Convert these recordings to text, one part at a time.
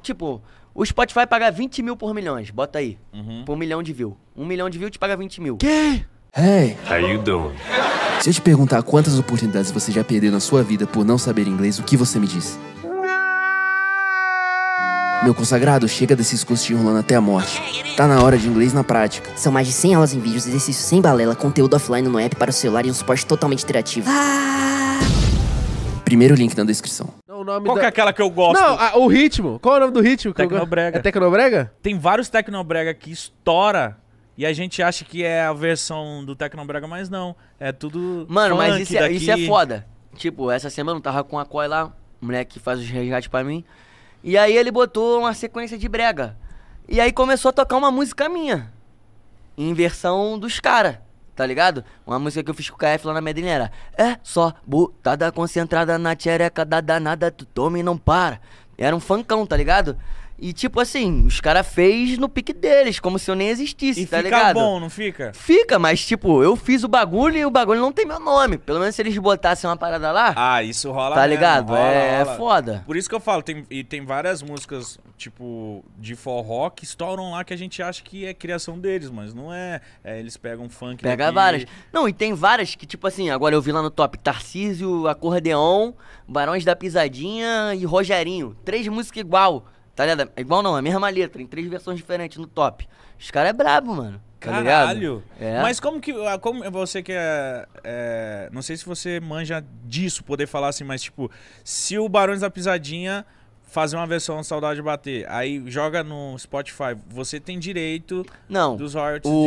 Tipo, o Spotify paga 20 mil por milhões, bota aí. Uhum. Por um milhão de view. Um milhão de view te paga 20 mil. Quem? Hey! How you doing? Se eu te perguntar quantas oportunidades você já perdeu na sua vida por não saber inglês, o que você me diz? Meu consagrado, chega desses cursos te enrolando até a morte. Tá na hora de inglês na prática. São mais de 100 aulas em vídeos, exercícios sem balela, conteúdo offline no app para o celular e um suporte totalmente interativo. Ah! Primeiro link na descrição. Não, Qual da... que é aquela que eu gosto? Não, a, o ritmo. Qual é o nome do ritmo? Tecnobrega. É Tecnobrega? Tem vários Tecnobrega que estoura e a gente acha que é a versão do Tecnobrega, mas não. É tudo. Mano, mas isso é, isso é, foda. Tipo, essa semana eu tava com a Koi lá, o moleque que faz os resgates pra mim. E aí ele botou uma sequência de brega. E aí começou a tocar uma música minha. Em versão dos caras tá ligado? Uma música que eu fiz com o KF lá na Medellín era É só butada concentrada na tchereca da danada, tu toma e não para. Era um funkão, tá ligado? E tipo assim, os caras fez no pique deles, como se eu nem existisse, e tá ligado? Fica bom, não fica? Fica, mas tipo, eu fiz o bagulho e o bagulho não tem meu nome. Pelo menos se eles botassem uma parada lá. Ah, isso rola Tá mesmo, ligado? Rola, é rola. foda. Por isso que eu falo, tem, e tem várias músicas, tipo, de forró que estouram lá que a gente acha que é criação deles, mas não é. é eles pegam funk. Pega daqui. várias. Não, e tem várias que, tipo assim, agora eu vi lá no top Tarcísio, Acordeon, Barões da Pisadinha e Rogerinho. Três músicas igual. Tá ligado? É igual não, é a mesma letra, em três versões diferentes no top. Os caras é brabo, mano. Tá Caralho! É. Mas como que. Ah, como é você quer é, é, Não sei se você manja disso, poder falar assim, mas tipo, se o Barões da Pisadinha fazer uma versão Saudade Bater, aí joga no Spotify, você tem direito não, dos royalties o...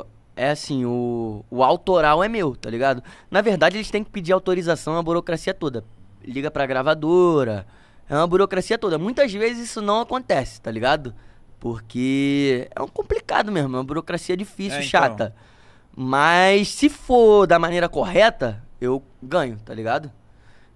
Disso. É assim, o, o autoral é meu, tá ligado? Na verdade, eles têm que pedir autorização a burocracia toda. Liga pra gravadora. É uma burocracia toda. Muitas vezes isso não acontece, tá ligado? Porque é um complicado mesmo, é uma burocracia difícil, é, então. chata. Mas se for da maneira correta, eu ganho, tá ligado?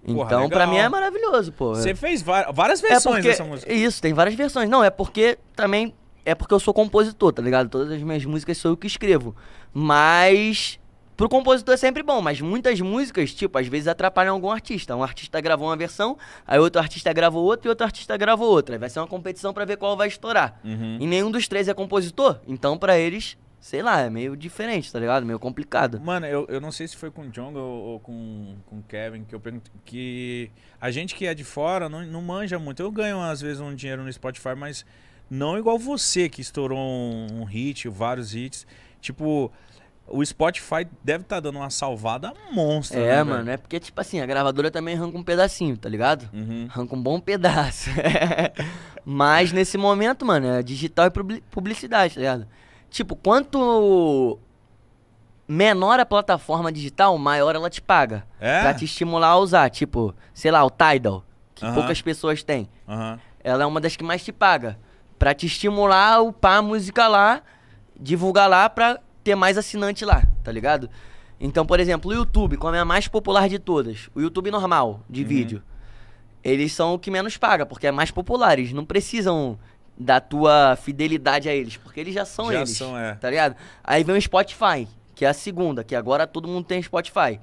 então, para pra mim é maravilhoso, pô. Você fez várias é versões é porque, dessa música. Isso, tem várias versões. Não, é porque também. É porque eu sou compositor, tá ligado? Todas as minhas músicas sou eu que escrevo. Mas Pro compositor é sempre bom, mas muitas músicas, tipo, às vezes atrapalham algum artista. Um artista gravou uma versão, aí outro artista gravou outra e outro artista gravou outra. Aí vai ser uma competição para ver qual vai estourar. Uhum. E nenhum dos três é compositor, então para eles, sei lá, é meio diferente, tá ligado? Meio complicado. Mano, eu, eu não sei se foi com o John ou, ou com, com o Kevin que eu perguntei que a gente que é de fora não, não manja muito. Eu ganho às vezes um dinheiro no Spotify, mas não igual você que estourou um, um hit, vários hits. Tipo, o Spotify deve estar tá dando uma salvada monstra. É, né, mano, velho? é porque, tipo assim, a gravadora também arranca um pedacinho, tá ligado? Uhum. Arranca um bom pedaço. Mas nesse momento, mano, é digital e publicidade, tá ligado? Tipo, quanto menor a plataforma digital, maior ela te paga. É? Pra te estimular a usar. Tipo, sei lá, o Tidal, que uhum. poucas pessoas têm. Uhum. Ela é uma das que mais te paga. Pra te estimular a upar a música lá, divulgar lá pra ter mais assinante lá, tá ligado? Então, por exemplo, o YouTube, como é a mais popular de todas, o YouTube normal, de uhum. vídeo, eles são o que menos paga, porque é mais populares, não precisam da tua fidelidade a eles, porque eles já são já eles. São, é. Tá ligado? Aí vem o Spotify, que é a segunda, que agora todo mundo tem Spotify.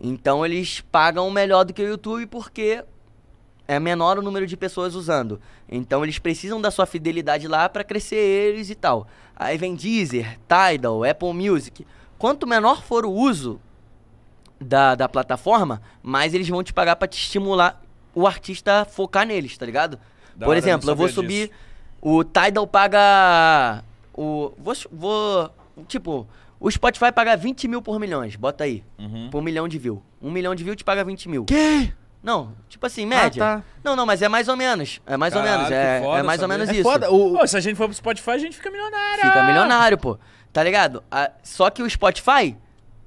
Então eles pagam melhor do que o YouTube porque é menor o número de pessoas usando. Então eles precisam da sua fidelidade lá para crescer eles e tal. Aí vem Deezer, Tidal, Apple Music. Quanto menor for o uso da, da plataforma, mais eles vão te pagar para te estimular o artista a focar neles, tá ligado? Da Por exemplo, eu vou subir. Disso. O Tidal paga. O. Vou, vou. Tipo, o Spotify paga 20 mil por milhões. Bota aí. Uhum. Por um milhão de view. Um milhão de view te paga 20 mil. Que? Não, tipo assim, ah, média. Ah, tá. Não, não, mas é mais ou menos. É mais Caralho, ou menos. É, é, foda, é mais ou menos é isso. Foda. O... Pô, se a gente for pro Spotify, a gente fica milionário. Fica milionário, pô. Tá ligado? A... Só que o Spotify,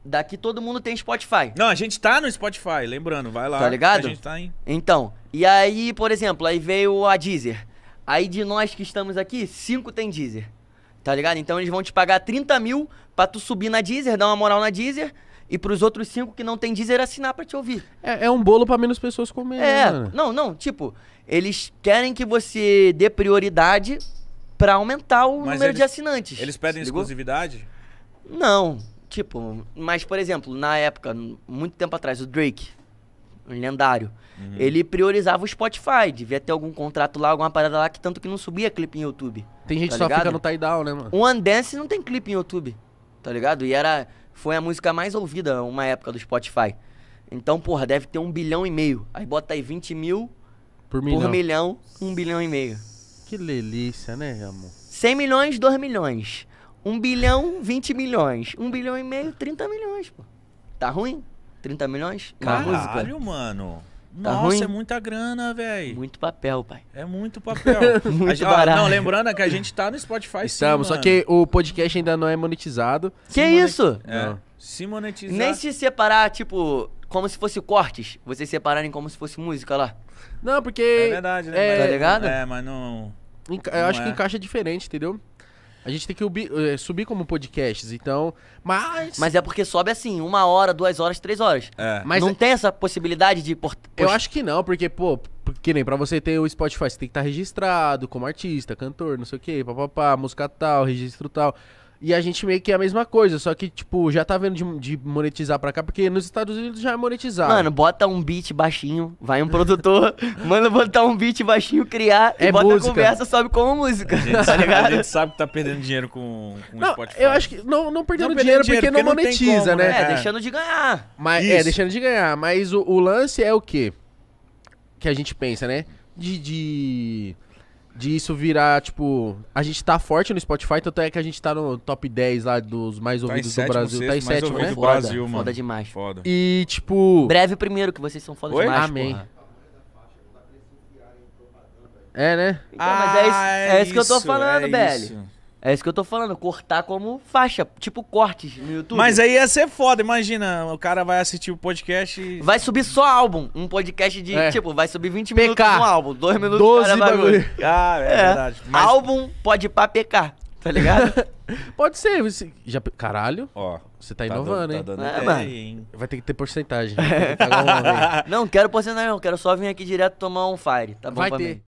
daqui todo mundo tem Spotify. Não, a gente tá no Spotify, lembrando, vai lá. Tá ligado? A gente tá em. Então, e aí, por exemplo, aí veio a Deezer. Aí de nós que estamos aqui, cinco tem Deezer. Tá ligado? Então eles vão te pagar 30 mil pra tu subir na Deezer, dar uma moral na Deezer e pros outros cinco que não tem dizer assinar para te ouvir. É, é um bolo para menos pessoas comer. É, né? não, não, tipo, eles querem que você dê prioridade para aumentar o mas número eles, de assinantes. Eles pedem exclusividade? Não, tipo, mas por exemplo, na época, muito tempo atrás, o Drake, um lendário, uhum. ele priorizava o Spotify, devia ter algum contrato lá, alguma parada lá, que tanto que não subia clipe em YouTube. Tem gente tá que tá só ligado? fica no tie-down, né, mano? One Dance não tem clipe em YouTube, tá ligado? E era foi a música mais ouvida uma época do Spotify. Então, porra, deve ter um bilhão e meio. Aí bota aí 20 mil por milhão, por milhão um bilhão e meio. Que delícia, né, amor? 100 milhões, 2 milhões. 1 bilhão, 20 milhões. 1 bilhão e meio, 30 milhões, pô. Tá ruim? 30 milhões? Caralho, mano. Tá Nossa, tá ruim? é muita grana, velho. Muito papel, pai. É muito papel. muito gente, barato. Ó, não, lembrando que a gente tá no Spotify Estamos, sim, só que o podcast ainda não é monetizado. Se que monet... isso? É. Se monetizar... Nem se separar, tipo, como se fosse cortes. Vocês separarem como se fosse música lá. Não, porque... É verdade, né? É... Mas... Tá ligado? É, mas não... Enca... Não eu acho é. que encaixa diferente, entendeu? A gente tem que ubi, eh, subir como podcasts, então. Mas. Mas é porque sobe assim, uma hora, duas horas, três horas. É. Mas não é... tem essa possibilidade de. Eu acho que não, porque, pô, que nem pra você ter o Spotify, você tem que estar tá registrado como artista, cantor, não sei o quê, papapá, música tal, registro tal. E a gente meio que é a mesma coisa, só que, tipo, já tá vendo de, de monetizar pra cá, porque nos Estados Unidos já é monetizado. Mano, bota um beat baixinho, vai um produtor, manda botar um beat baixinho, criar, é e bota música. a conversa, sobe como música. A gente, tá a gente sabe que tá perdendo dinheiro com, com não, Spotify. Eu acho que não, não perdendo, não dinheiro, dinheiro, porque, porque não monetiza, como, né? É, é, deixando de ganhar. Mas, é, deixando de ganhar. Mas o, o lance é o quê? Que a gente pensa, né? De. de de isso virar, tipo. A gente tá forte no Spotify, tanto é que a gente tá no top 10 lá dos mais tá ouvidos do Brasil. Sexto, tá em sétimo, né? Do foda, Brasil, mano. foda demais. Foda. E, tipo. Breve primeiro, que vocês são foda Oi? demais. Amém. Porra. É, né? Então, ah, mas é isso, ah, é isso, que eu tô é falando, é BL. Isso. É isso que eu tô falando, cortar como faixa, tipo cortes no YouTube. Mas aí ia ser foda, imagina, o cara vai assistir o podcast e... Vai subir só álbum, um podcast de, é. tipo, vai subir 20 PK. minutos um álbum, 2 minutos 12 bagulho. bagulho. Ah, é, é. verdade. Mas... Álbum pode ir pra PK, tá ligado? pode ser, você... Assim, já... caralho, Ó, você tá, tá inovando, do, tá hein? Tá dando é, mano. hein? Vai ter que ter porcentagem, que um não, quero porcentagem não, quero só vir aqui direto tomar um fire, tá bom vai ter. Mim.